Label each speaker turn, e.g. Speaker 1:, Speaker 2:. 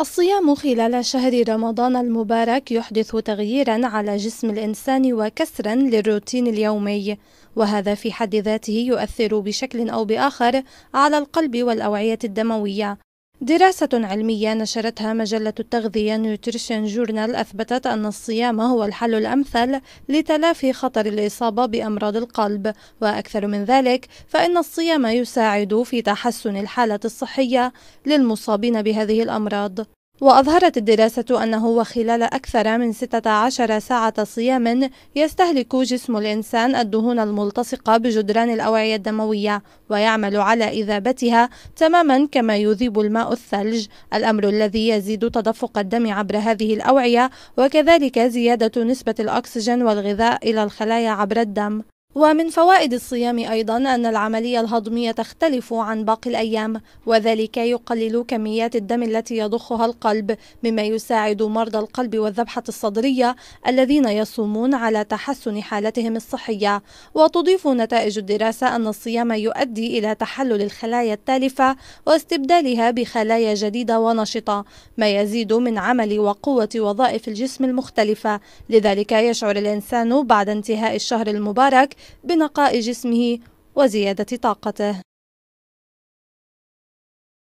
Speaker 1: الصيام خلال شهر رمضان المبارك يحدث تغييرا على جسم الانسان وكسرا للروتين اليومي وهذا في حد ذاته يؤثر بشكل او باخر على القلب والاوعيه الدمويه دراسة علمية نشرتها مجلة التغذية نيوتريشن جورنال أثبتت أن الصيام هو الحل الأمثل لتلافي خطر الإصابة بأمراض القلب وأكثر من ذلك فإن الصيام يساعد في تحسن الحالة الصحية للمصابين بهذه الأمراض وأظهرت الدراسة أنه وخلال أكثر من 16 ساعة صيام يستهلك جسم الإنسان الدهون الملتصقة بجدران الأوعية الدموية ويعمل على إذابتها تماما كما يذيب الماء الثلج الأمر الذي يزيد تدفق الدم عبر هذه الأوعية وكذلك زيادة نسبة الأكسجين والغذاء إلى الخلايا عبر الدم ومن فوائد الصيام أيضا أن العملية الهضمية تختلف عن باقي الأيام وذلك يقلل كميات الدم التي يضخها القلب مما يساعد مرضى القلب والذبحة الصدرية الذين يصومون على تحسن حالتهم الصحية وتضيف نتائج الدراسة أن الصيام يؤدي إلى تحلل الخلايا التالفة واستبدالها بخلايا جديدة ونشطة ما يزيد من عمل وقوة وظائف الجسم المختلفة لذلك يشعر الإنسان بعد انتهاء الشهر المبارك بنقاء جسمه وزيادة طاقته